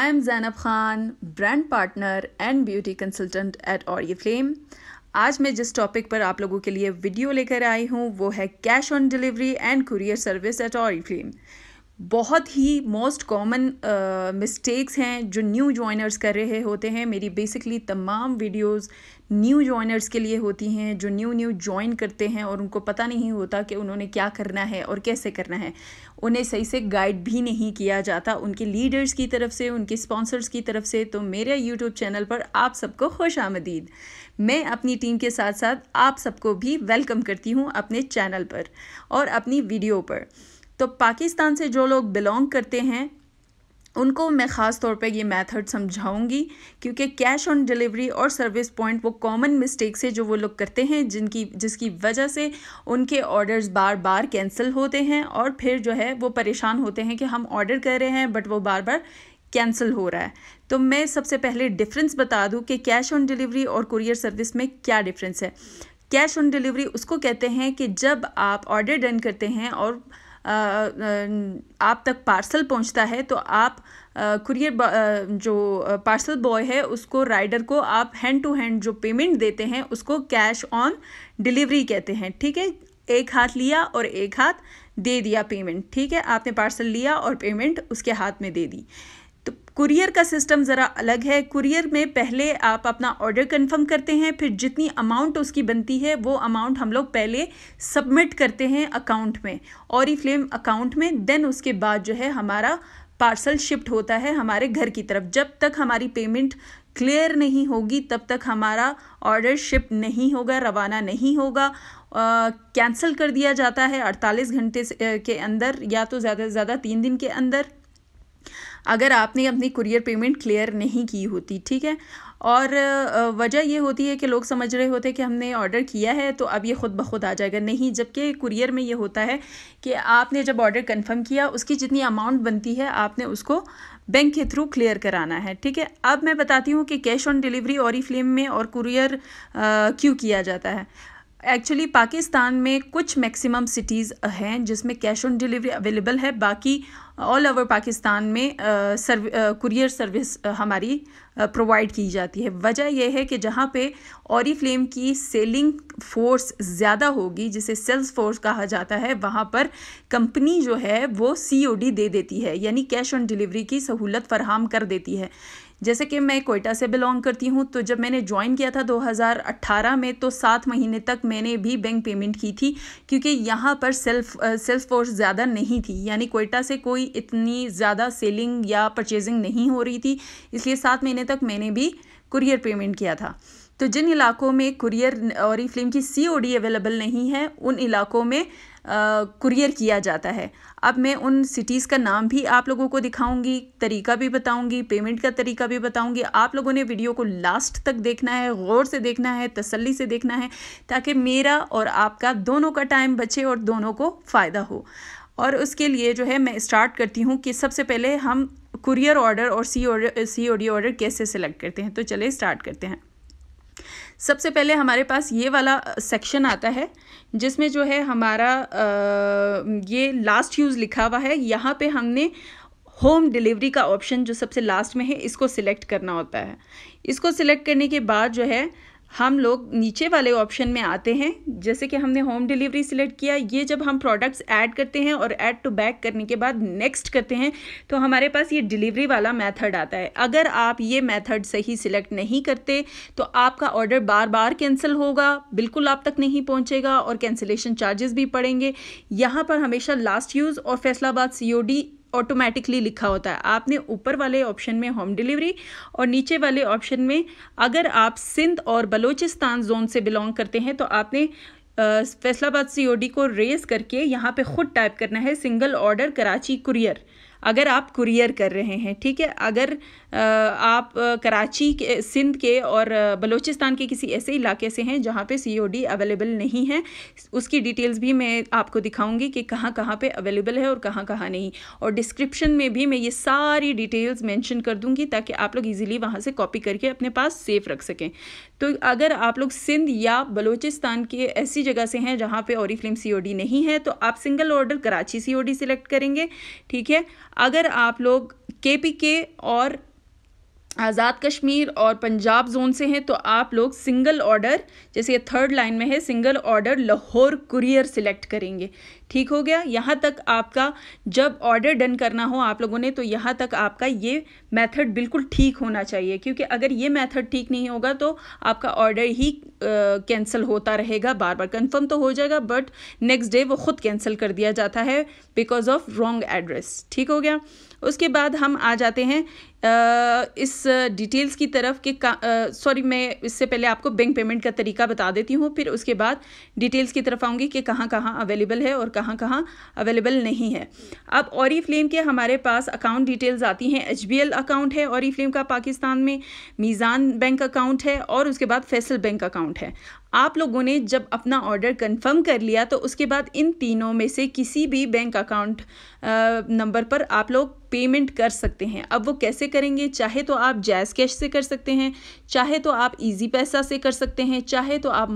I am Zainab Khan brand partner and beauty consultant at audio आज मैं जिस टॉपिक पर आप लोगों के लिए वीडियो लेकर आई हूँ वो है cash on delivery and courier service at Flame बहुत ही मोस्ट कॉमन मिस्टेक्स हैं जो न्यू जॉइनर्स कर रहे होते हैं मेरी बेसिकली तमाम वीडियोस न्यू जॉइनर्स के लिए होती हैं जो न्यू न्यू जॉइन करते हैं और उनको पता नहीं होता कि उन्होंने क्या करना है और कैसे करना है उन्हें सही से गाइड भी नहीं किया जाता उनके लीडर्स की तरफ से उनके स्पॉन्सर्स की तरफ से तो मेरे यूट्यूब चैनल पर आप सबको खुश आमदीद मैं अपनी टीम के साथ साथ आप सबको भी वेलकम करती हूँ अपने चैनल पर और अपनी वीडियो पर तो पाकिस्तान से जो लोग बिलोंग करते हैं उनको मैं ख़ास तौर पे ये मेथड समझाऊंगी क्योंकि कैश ऑन डिलीवरी और सर्विस पॉइंट वो कॉमन मिस्टेक से जो वो लोग करते हैं जिनकी जिसकी वजह से उनके ऑर्डर्स बार बार कैंसिल होते हैं और फिर जो है वो परेशान होते हैं कि हम ऑर्डर कर रहे हैं बट वो बार बार कैंसिल हो रहा है तो मैं सबसे पहले डिफरेंस बता दूँ कि कैश ऑन डिलीवरी और कुरियर सर्विस में क्या डिफरेंस है कैश ऑन डिलीवरी उसको कहते हैं कि जब आप ऑर्डर डन करते हैं और आप तक पार्सल पहुँचता है तो आप कुरियर जो पार्सल बॉय है उसको राइडर को आप हैंड टू हैंड जो पेमेंट देते हैं उसको कैश ऑन डिलीवरी कहते हैं ठीक है एक हाथ लिया और एक हाथ दे दिया पेमेंट ठीक है आपने पार्सल लिया और पेमेंट उसके हाथ में दे दी तो कुरियर का सिस्टम ज़रा अलग है कुरियर में पहले आप अपना ऑर्डर कंफर्म करते हैं फिर जितनी अमाउंट उसकी बनती है वो अमाउंट हम लोग पहले सबमिट करते हैं अकाउंट में और ई फ्लेम अकाउंट में देन उसके बाद जो है हमारा पार्सल शिफ्ट होता है हमारे घर की तरफ जब तक हमारी पेमेंट क्लियर नहीं होगी तब तक हमारा ऑर्डर शिप नहीं होगा रवाना नहीं होगा कैंसिल कर दिया जाता है 48 घंटे के अंदर या तो ज़्यादा से ज़्यादा तीन दिन के अंदर अगर आपने अपनी कुरियर पेमेंट क्लियर नहीं की होती ठीक है और वजह ये होती है कि लोग समझ रहे होते हैं कि हमने ऑर्डर किया है तो अब ये ख़ुद ब खुद आ जाएगा नहीं जबकि कुरियर में ये होता है कि आपने जब ऑर्डर कंफर्म किया उसकी जितनी अमाउंट बनती है आपने उसको बैंक के थ्रू क्लियर कराना है ठीक है अब मैं बताती हूँ कि कैश ऑन डिलीवरी और फ्लेम में और कुरियर क्यों किया जाता है एक्चुअली पाकिस्तान में कुछ मैक्सिमम सिटीज़ हैं जिसमें कैश ऑन डिलीवरी अवेलेबल है बाकी ऑल ओवर पाकिस्तान में सर्व कुरियर सर्विस हमारी प्रोवाइड की जाती है वजह यह है कि जहाँ पे और फ्लेम की सेलिंग फोर्स ज़्यादा होगी जिसे सेल्स फोर्स कहा जाता है वहाँ पर कंपनी जो है वो सी दे देती है यानी कैश ऑन डिलीवरी की सहूलत फरहम कर देती है जैसे कि मैं कोयटा से बिलोंग करती हूँ तो जब मैंने ज्वाइन किया था 2018 में तो सात महीने तक मैंने भी बैंक पेमेंट की थी क्योंकि यहाँ पर सेल्फ सेल्फ फोर्स ज़्यादा नहीं थी यानी कोयटा से कोई इतनी ज़्यादा सेलिंग या परचेजिंग नहीं हो रही थी इसलिए सात महीने तक मैंने भी कुरियर पेमेंट किया था तो जिन इलाकों में कुरियर और ई फिल्म की सी अवेलेबल नहीं है उन इलाकों में कुरियर किया जाता है अब मैं उन सिटीज़ का नाम भी आप लोगों को दिखाऊंगी तरीका भी बताऊंगी पेमेंट का तरीका भी बताऊंगी आप लोगों ने वीडियो को लास्ट तक देखना है गौर से देखना है तसल्ली से देखना है ताकि मेरा और आपका दोनों का टाइम बचे और दोनों को फ़ायदा हो और उसके लिए जो है मैं स्टार्ट करती हूँ कि सबसे पहले हम कुरियर ऑर्डर और सी ऑर्डर सी ऑर्डर कैसे सेलेक्ट करते हैं तो चले स्टार्ट करते हैं सबसे पहले हमारे पास ये वाला सेक्शन आता है जिसमें जो है हमारा ये लास्ट यूज़ लिखा हुआ है यहाँ पे हमने होम डिलीवरी का ऑप्शन जो सबसे लास्ट में है इसको सिलेक्ट करना होता है इसको सिलेक्ट करने के बाद जो है हम लोग नीचे वाले ऑप्शन में आते हैं जैसे कि हमने होम डिलीवरी सिलेक्ट किया ये जब हम प्रोडक्ट्स ऐड करते हैं और ऐड टू बैक करने के बाद नेक्स्ट करते हैं तो हमारे पास ये डिलीवरी वाला मेथड आता है अगर आप ये मेथड सही सिलेक्ट नहीं करते तो आपका ऑर्डर बार बार कैंसिल होगा बिल्कुल आप तक नहीं पहुँचेगा और कैंसिलेशन चार्जेस भी पड़ेंगे यहाँ पर हमेशा लास्ट यूज़ और फैसलाबाद सी ऑटोमेटिकली लिखा होता है आपने ऊपर वाले ऑप्शन में होम डिलीवरी और नीचे वाले ऑप्शन में अगर आप सिंध और बलूचिस्तान जोन से बिलोंग करते हैं तो आपने फैसलाबाद सीओडी को रेज करके यहाँ पे खुद टाइप करना है सिंगल ऑर्डर कराची कुरियर अगर आप कुरियर कर रहे हैं ठीक है अगर आप कराची के सिंध के और बलूचिस्तान के किसी ऐसे इलाके से हैं जहाँ पे सी अवेलेबल नहीं है उसकी डिटेल्स भी मैं आपको दिखाऊंगी कि कहाँ कहाँ पे अवेलेबल है और कहाँ कहाँ नहीं और डिस्क्रिप्शन में भी मैं ये सारी डिटेल्स मेंशन कर दूंगी ताकि आप लोग इजीली वहाँ से कॉपी करके अपने पास सेफ रख सकें तो अगर आप लोग सिंध या बलूचिस्तान के ऐसी जगह से हैं जहाँ पे और फिल्म सी नहीं है तो आप single order Karachi C select करेंगे ठीक है अगर आप लोग के पी के और आज़ाद कश्मीर और पंजाब जोन से हैं तो आप लोग सिंगल ऑर्डर जैसे ये थर्ड लाइन में है single order Lahore courier select करेंगे ठीक हो गया यहाँ तक आपका जब ऑर्डर डन करना हो आप लोगों ने तो यहाँ तक आपका ये मेथड बिल्कुल ठीक होना चाहिए क्योंकि अगर ये मेथड ठीक नहीं होगा तो आपका ऑर्डर ही कैंसिल होता रहेगा बार बार कन्फर्म तो हो जाएगा बट नेक्स्ट डे वो ख़ुद कैंसिल कर दिया जाता है बिकॉज ऑफ रॉन्ग एड्रेस ठीक हो गया उसके बाद हम आ जाते हैं इस डिटेल्स की तरफ कि सॉरी मैं इससे पहले आपको बैंक पेमेंट का तरीका बता देती हूँ फिर उसके बाद डिटेल्स की तरफ आऊँगी कि कहाँ कहाँ अवेलेबल है और कहाँ कहाँ अवेलेबल नहीं है अब और फ्लेम के हमारे पास अकाउंट डिटेल्स आती हैं एच अकाउंट है और फ्लेम का पाकिस्तान में मीज़ान बैंक अकाउंट है और उसके बाद फैसल बैंक अकाउंट है आप लोगों ने जब अपना ऑर्डर कन्फर्म कर लिया तो उसके बाद इन तीनों में से किसी भी बैंक अकाउंट नंबर पर आप लोग पेमेंट कर सकते हैं अब वो कैसे करेंगे चाहे तो आप जैज़ कैश से कर सकते हैं चाहे तो आप इजी पैसा से कर सकते हैं चाहे तो आप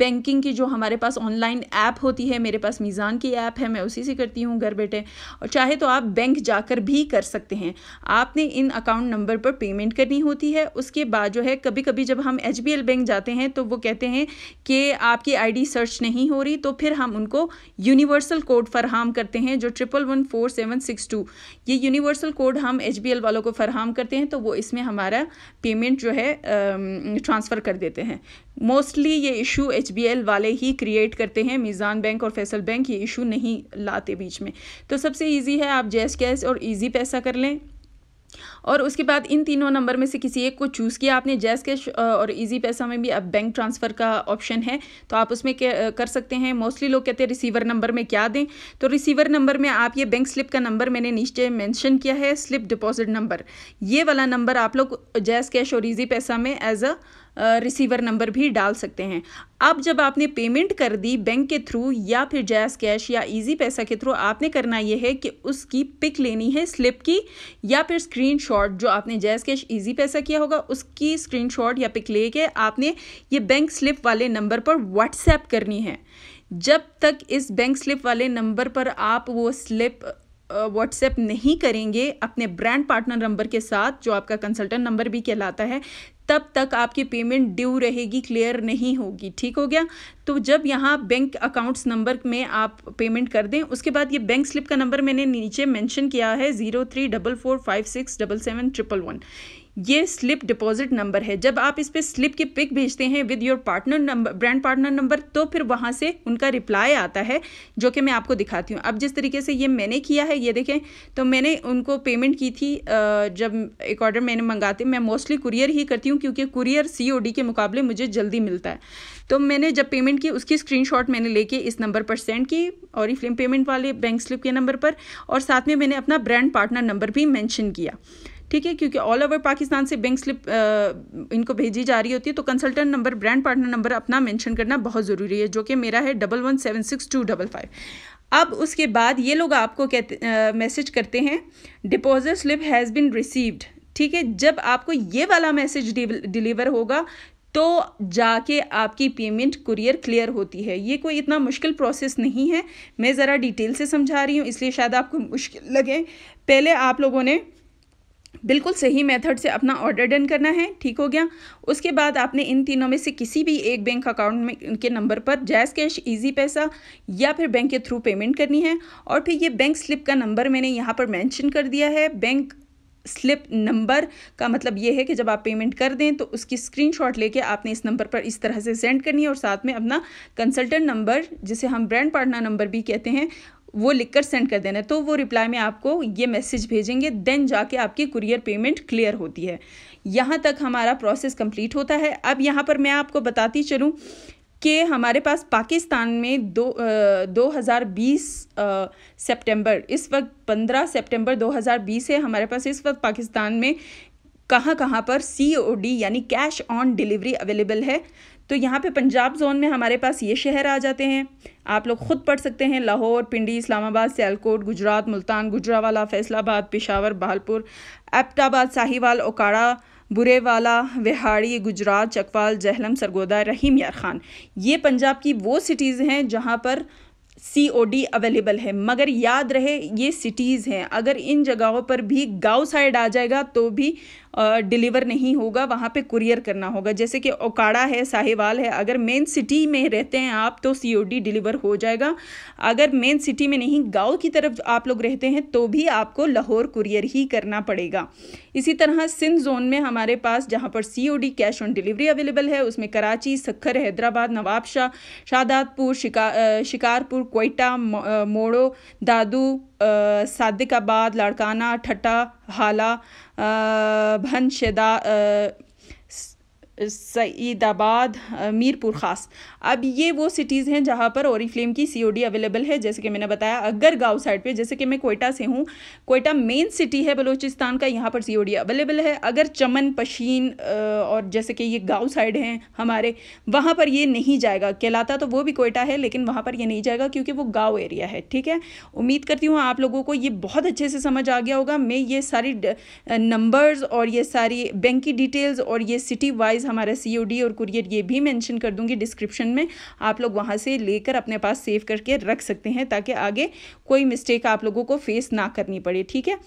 बैंकिंग की जो हमारे पास ऑनलाइन ऐप होती है मेरे पास मीज़ान की ऐप है मैं उसी से करती हूँ घर बैठे और चाहे तो आप बैंक जाकर भी कर सकते हैं आपने इन अकाउंट नंबर पर पेमेंट करनी होती है उसके बाद जो है कभी कभी जब हम एच बैंक जाते हैं तो वो कहते हैं कि आपकी आई सर्च नहीं हो रही तो फिर हम उनको यूनिवर्सल कोड फरहम करते हैं जो triple one four seven six two ये यूनिवर्सल कोड हम एच वालों को फरहम करते हैं तो वो इसमें हमारा पेमेंट जो है ट्रांसफ़र कर देते हैं मोस्टली ये इशू एच वाले ही क्रिएट करते हैं मीज़ान बैंक और फैसल बैंक ये इशू नहीं लाते बीच में तो सबसे ईजी है आप जैस कैश और ईजी पैसा कर लें और उसके बाद इन तीनों नंबर में से किसी एक को चूज़ किया आपने जैस कैश और इजी पैसा में भी अब बैंक ट्रांसफ़र का ऑप्शन है तो आप उसमें कर सकते हैं मोस्टली लोग कहते हैं रिसीवर नंबर में क्या दें तो रिसीवर नंबर में आप ये बैंक स्लिप का नंबर मैंने नीचे मैंशन किया है स्लिप डिपॉज़िट नंबर ये वाला नंबर आप लोग जैस कैश और ईजी पैसा में एज अ रिसीवर नंबर भी डाल सकते हैं अब जब आपने पेमेंट कर दी बैंक के थ्रू या फिर जैस कैश या इजी पैसा के थ्रू आपने करना यह है कि उसकी पिक लेनी है स्लिप की या फिर स्क्रीनशॉट जो आपने जैस कैश इजी पैसा किया होगा उसकी स्क्रीनशॉट या पिक लेके आपने ये बैंक स्लिप वाले नंबर पर व्हाट्सएप करनी है जब तक इस बैंक स्लिप वाले नंबर पर आप वो स्लिप व्हाट्सएप नहीं करेंगे अपने ब्रांड पार्टनर नंबर के साथ जो आपका कंसल्टेंट नंबर भी कहलाता है तब तक आपकी पेमेंट ड्यू रहेगी क्लियर नहीं होगी ठीक हो गया तो जब यहाँ बैंक अकाउंट्स नंबर में आप पेमेंट कर दें उसके बाद ये बैंक स्लिप का नंबर मैंने नीचे मेंशन किया है zero three double four five six double seven triple one ये स्लिप डिपॉजिट नंबर है जब आप इस पर स्लिप की पिक भेजते हैं with your partner number brand partner number तो फिर वहाँ से उनका रिप्लाई आता है जो कि मैं आपको दिखाती हूँ अब जिस तरीके से ये मैंने किया है ये देखें तो मैंने उनको पेमेंट की थी जब एक ऑर्डर मैंने मंगाते मैं मोस्टली कुरियर ही करती हूँ क्योंकि कुरियर सी के मुकाबले मुझे जल्दी मिलता है तो मैंने जब पेमेंट की उसकी स्क्रीन मैंने लेके इस नंबर पर सेंड की और पेमेंट वाले बैंक स्लिप के नंबर पर और साथ में मैंने अपना ब्रांड पार्टनर नंबर भी मैंशन किया ठीक है क्योंकि ऑल ओवर पाकिस्तान से बैंक स्लिप इनको भेजी जा रही होती है तो consultant number brand partner number अपना मेंशन करना बहुत ज़रूरी है जो कि मेरा है double one seven six two double five अब उसके बाद ये लोग आपको कहते मैसेज करते हैं deposit slip has been received ठीक है जब आपको ये वाला मैसेज डिलीवर होगा तो जाके आपकी पेमेंट कुरियर क्लियर होती है ये कोई इतना मुश्किल प्रोसेस नहीं है मैं ज़रा डिटेल से समझा रही हूँ इसलिए शायद आपको मुश्किल लगे पहले आप लोगों ने बिल्कुल सही मेथड से अपना ऑर्डर डन करना है ठीक हो गया उसके बाद आपने इन तीनों में से किसी भी एक बैंक अकाउंट में के नंबर पर जैस कैश इजी पैसा या फिर बैंक के थ्रू पेमेंट करनी है और फिर ये बैंक स्लिप का नंबर मैंने यहाँ पर मेंशन कर दिया है बैंक स्लिप नंबर का मतलब ये है कि जब आप पेमेंट कर दें तो उसकी स्क्रीनशॉट लेके आपने इस नंबर पर इस तरह से सेंड करनी है और साथ में अपना कंसल्टेंट नंबर जिसे हम ब्रांड पार्टनर नंबर भी कहते हैं वो लिख कर सेंड कर देना तो वो रिप्लाई में आपको ये मैसेज भेजेंगे देन जाके आपकी कुरियर पेमेंट क्लियर होती है यहाँ तक हमारा प्रोसेस कंप्लीट होता है अब यहाँ पर मैं आपको बताती चलूँ कि हमारे पास पाकिस्तान में दो दो हज़ार बीस इस वक्त पंद्रह सेप्टेम्बर दो हज़ार बीस है हमारे पास इस वक्त पाकिस्तान में कहाँ कहाँ पर सी ओ डी यानी कैश ऑन डिलीवरी अवेलेबल है तो यहाँ पे पंजाब जोन में हमारे पास ये शहर आ जाते हैं आप लोग ख़ुद पढ़ सकते हैं लाहौर पिंडी इस्लामाबाद सियालकोट गुजरात मुल्तान गुजरावाला फैसलाबाद पेशावर बहालपुर एपटाबाद साहिवाल ओकाड़ा बुरेवाला विहाड़ी गुजरात चकवाल जहलम सरगोदा रहीम यार खान ये पंजाब की वो सिटीज़ हैं जहाँ पर सी ओ डी अवेलेबल है मगर याद रहे ये सिटीज़ हैं अगर इन जगहों पर भी गांव साइड आ जाएगा तो भी डिलीवर नहीं होगा वहाँ पे कुरियर करना होगा जैसे कि ओकाड़ा है साहिवाल है अगर मेन सिटी में रहते हैं आप तो सी डिलीवर हो जाएगा अगर मेन सिटी में नहीं गाँव की तरफ आप लोग रहते हैं तो भी आपको लाहौर कुरियर ही करना पड़ेगा इसी तरह सिंध जोन में हमारे पास जहाँ पर C cash on delivery available है उसमें कराची सखर हैदराबाद नवाबशाह शादातपुर शिका शिकारपुर कोयटा मोड़ो दादू सादिकाबाद लाड़काना ठट्टा हाला भंशेदा सईदाबाद मीरपुर ख़ास अब ये वो सिटीज़ हैं जहाँ पर और फ्लेम की सीओडी अवेलेबल है जैसे कि मैंने बताया अगर गाँव साइड पे जैसे कि मैं कोयटा से हूँ कोयटा मेन सिटी है बलूचिस्तान का यहाँ पर सीओडी अवेलेबल है अगर चमन पशीन और जैसे कि ये गाँव साइड हैं हमारे वहाँ पर ये नहीं जाएगा कहलाता तो वो भी कोयटा है लेकिन वहाँ पर ये नहीं जाएगा क्योंकि वो गाँव एरिया है ठीक है उम्मीद करती हूँ आप लोगों को ये बहुत अच्छे से समझ आ गया होगा मैं ये सारी नंबर्स और ये सारी बैंक की डिटेल्स और ये सिटी वाइज हमारा सी और कुरियर ये भी मैंशन कर दूँगी डिस्क्रिप्शन में आप लोग वहाँ से लेकर अपने पास सेव करके रख सकते हैं ताकि आगे कोई मिस्टेक आप लोगों को फेस ना करनी पड़े ठीक है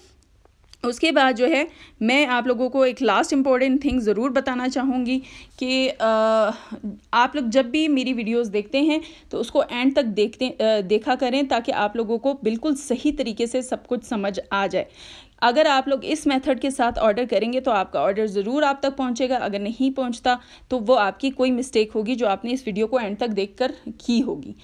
उसके बाद जो है मैं आप लोगों को एक लास्ट इम्पॉर्टेंट थिंग ज़रूर बताना चाहूँगी कि आप लोग जब भी मेरी वीडियोस देखते हैं तो उसको एंड तक देखते देखा करें ताकि आप लोगों को बिल्कुल सही तरीके से सब कुछ समझ आ जाए अगर आप लोग इस मेथड के साथ ऑर्डर करेंगे तो आपका ऑर्डर ज़रूर आप तक पहुँचेगा अगर नहीं पहुँचता तो वो आपकी कोई मिस्टेक होगी जो आपने इस वीडियो को एंड तक देख कर की होगी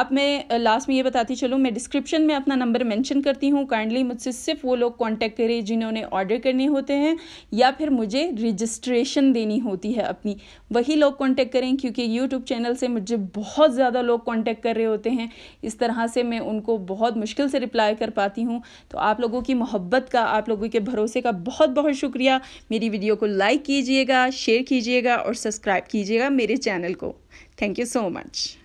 आप मैं लास्ट में ये बताती चलूँ मैं डिस्क्रिप्शन में अपना नंबर मेंशन करती हूँ काइंडली मुझसे सिर्फ वो लोग कांटेक्ट करें जिन्होंने ऑर्डर करने होते हैं या फिर मुझे रजिस्ट्रेशन देनी होती है अपनी वही लोग कांटेक्ट करें क्योंकि यूट्यूब चैनल से मुझे बहुत ज़्यादा लोग कांटेक्ट कर रहे होते हैं इस तरह से मैं उनको बहुत मुश्किल से रिप्लाई कर पाती हूँ तो आप लोगों की मोहब्बत का आप लोगों के भरोसे का बहुत बहुत शुक्रिया मेरी वीडियो को लाइक कीजिएगा शेयर कीजिएगा और सब्सक्राइब कीजिएगा मेरे चैनल को थैंक यू सो मच